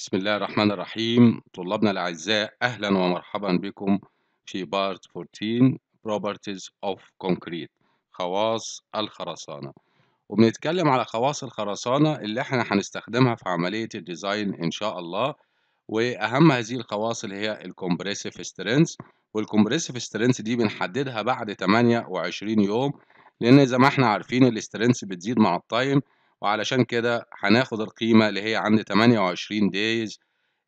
بسم الله الرحمن الرحيم طلابنا الأعزاء أهلا ومرحبا بكم في بارت 14 Properties of Concrete خواص الخرسانة وبنتكلم على خواص الخرسانة اللي احنا هنستخدمها في عملية الديزاين إن شاء الله وأهم هذه الخواص اللي هي الكومبريسيف سترينث والكومبريسيف سترينث دي بنحددها بعد 28 يوم لأن زي ما احنا عارفين السترينث بتزيد مع التايم وعلشان كده هناخد القيمة اللي هي عند 28 دايز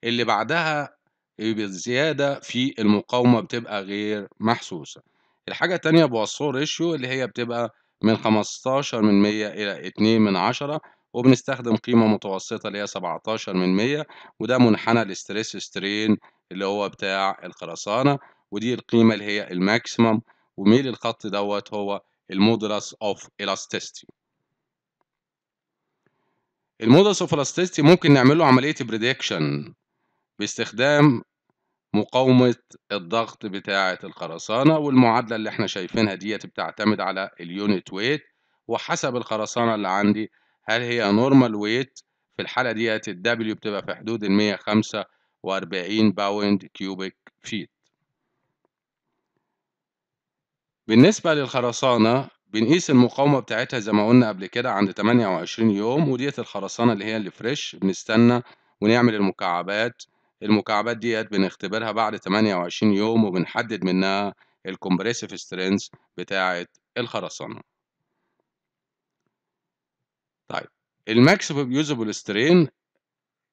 اللي بعدها الزيادة في المقاومة بتبقى غير محسوسة الحاجة التانية بوصول ريشيو اللي هي بتبقى من 15 من 100 إلى 2 من 10 وبنستخدم قيمة متوسطة اللي هي 17 من 100 وده منحنى الاستريس سترين اللي هو بتاع الخرسانة ودي القيمة اللي هي الماكسيمم وميل الخط دوت هو المودلس اوف الاستيستي المودس اوف الاستيستي ممكن نعمل له عمليه بريدكشن باستخدام مقاومه الضغط بتاعه الخرسانه والمعادله اللي احنا شايفينها ديت بتعتمد على اليونت ويت وحسب الخرسانه اللي عندي هل هي نورمال ويت في الحاله ديت الدبليو بتبقى في حدود ال 145 باوند كيوبيك فيت بالنسبه للخرسانه بنقيس المقاومة بتاعتها زي ما قلنا قبل كده عند 28 يوم وديت الخرسانة اللي هي اللي فريش بنستنى ونعمل المكعبات المكعبات ديت بنختبرها بعد 28 يوم وبنحدد منها الكومبريسيف سترينث بتاعة الخرسانة طيب الماكس يوزبل سترين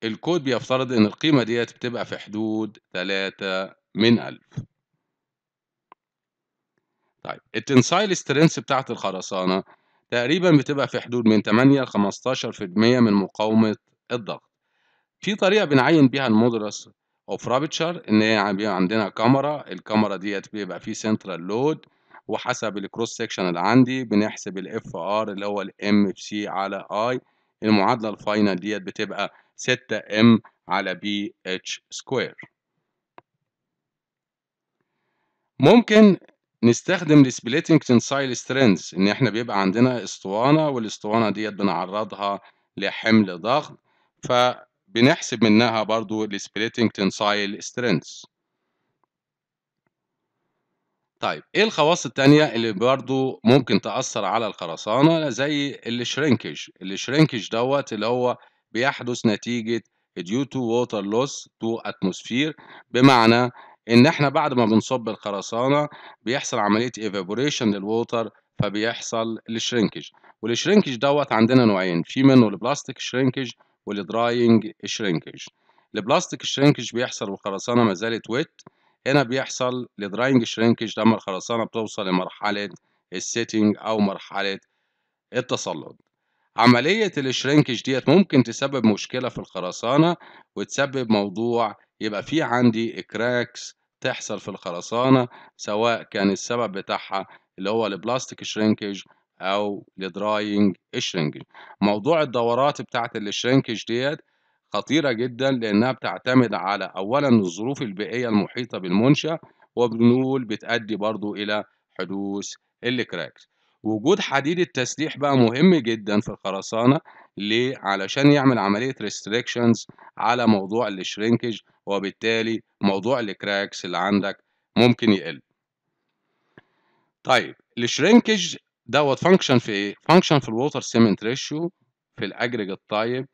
الكود بيفترض ان القيمة ديت بتبقى في حدود 3 من 1000 طيب التنسايل سترينس بتاعة الخرسانة تقريبا بتبقى في حدود من 8 ل 15% من مقاومة الضغط في طريقة بنعين بيها المودرس اوف رابتشر ان هي بيبقى عندنا كاميرا الكاميرا ديت بيبقى فيه سنترال لود وحسب الكروس سيكشن اللي عندي بنحسب الاف ار اللي هو الام اف سي على اي المعادلة الفاينل ديت بتبقى 6 ام على بي اتش سكوير ممكن نستخدم السبليتنج تنسايل سترينز ان احنا بيبقى عندنا اسطوانه والاسطوانه ديت بنعرضها لحمل ضغط فبنحسب منها برضو السبليتنج تنسايل سترينز طيب ايه الخواص التانية اللي برضو ممكن تأثر على الخرسانة زي الشرينكج الشرينكج دوت اللي هو بيحدث نتيجة due to water loss to atmosphere بمعنى ان احنا بعد ما بنصب الخرسانه بيحصل عمليه ايفابوريشن للووتر فبيحصل الشرينكج والشرينكج دوت عندنا نوعين في منه البلاستيك شرينكج والدراينج شرينكج البلاستيك شرينكج بيحصل والخرسانه ما زالت ويت هنا بيحصل الدراينج شرينكج لما الخرسانه بتوصل لمرحله السيتنج او مرحله التصلب عملية الشرينكج ديت ممكن تسبب مشكلة في الخرسانة وتسبب موضوع يبقى في عندي كراكس تحصل في الخرسانة سواء كان السبب بتاعها اللي هو البلاستيك شرينكج أو الدراينج شرينكج موضوع الدورات بتاعة الشرينكج ديت خطيرة جدا لأنها بتعتمد على أولا الظروف البيئية المحيطة بالمنشأ وبنقول بتأدي برضو إلى حدوث الكراكس وجود حديد التسليح بقى إمم. مهم جدا في الخرسانة ليه؟ علشان يعمل عملية ريستريكشنز على موضوع الشرينكج وبالتالي موضوع الكراكس اللي عندك ممكن يقل طيب الشرينكج دوت فانكشن في ايه؟ فانكشن في الووتر سيمنت ريشيو في الاجريجيت تايب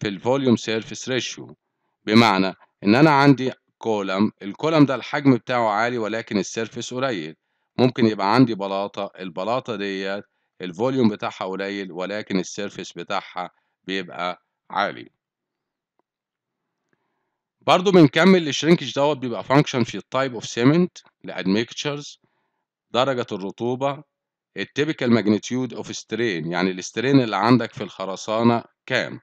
في الفوليوم سيرفيس ريشيو بمعنى ان انا عندي كولم الكولم ده الحجم بتاعه عالي ولكن السيرفيس قليل ممكن يبقى عندي بلاطة البلاطة ديت الفوليوم بتاعها قليل ولكن السيرفيس بتاعها بيبقى عالي برضو بنكمل الشرينكج دوت بيبقى فانكشن في التايب اوف سيمنت لادميكتشرز درجة الرطوبة التيبيكال ماجنتيود اوف سترين يعني السترين اللي عندك في الخرسانة كام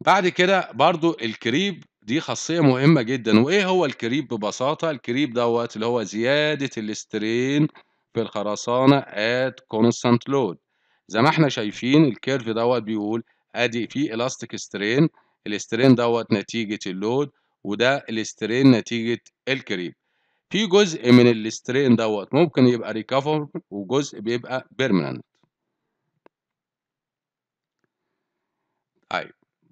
بعد كده برضو الكريب دي خاصية مهمة جدًا، وإيه هو الكريب ببساطة؟ الكريب دوت اللي هو زيادة السترين في الخرسانة at constant load زي ما إحنا شايفين الكيرف دوت بيقول أدي في elastic strain الاسترين دوت نتيجة اللود وده الاسترين نتيجة الكريب. في جزء من الاسترين دوت ممكن يبقى ريكفر وجزء بيبقى permanent.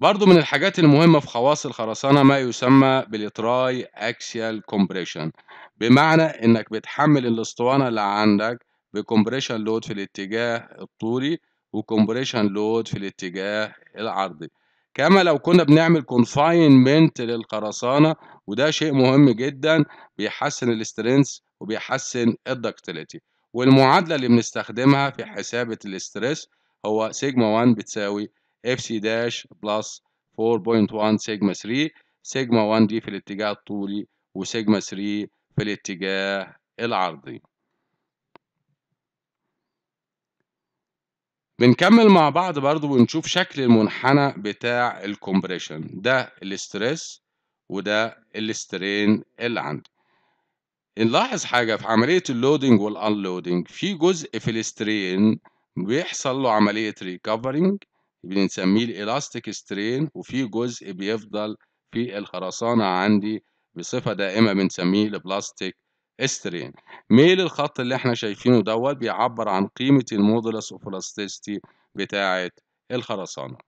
برضو من الحاجات المهمة في خواص الخرسانة ما يسمى بالتراي اكسيال كومبريشن بمعنى انك بتحمل الاسطوانة اللي عندك بكمبريشن لود في الاتجاه الطولي وكمبريشن لود في الاتجاه العرضي كما لو كنا بنعمل كونفاينمنت للخرسانة وده شيء مهم جدا بيحسن الاسترينس وبيحسن الدكتيليتي والمعادلة اللي بنستخدمها في حسابة الاسترس هو سيجما 1 بتساوي اف سي داش بلس 4.1 سيجما 3 سيجما 1 دي في الاتجاه الطولي وسيجما 3 في الاتجاه العرضي بنكمل مع بعض برضو ونشوف شكل المنحنى بتاع الكمبريشن ده الاسترس وده الاسترين اللي عندي نلاحظ حاجة في عملية اللودينج والانلودينج في جزء في الاسترين بيحصل له عملية ريكوفرينج بنسميه الالاستيك سترين وفي جزء بيفضل في الخرسانة عندي بصفة دائمة بنسميه البلاستيك سترين ميل الخط اللي احنا شايفينه دوت بيعبر عن قيمة المودولس اوف بتاعة الخرسانة